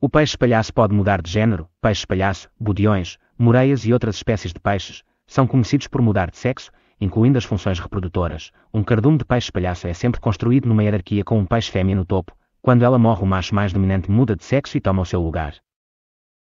O peixe-palhaço pode mudar de género, peixe-palhaço, budiões, moreias e outras espécies de peixes são conhecidos por mudar de sexo, incluindo as funções reprodutoras. Um cardume de peixe-palhaço é sempre construído numa hierarquia com um peixe fêmea no topo. Quando ela morre, o macho mais dominante muda de sexo e toma o seu lugar.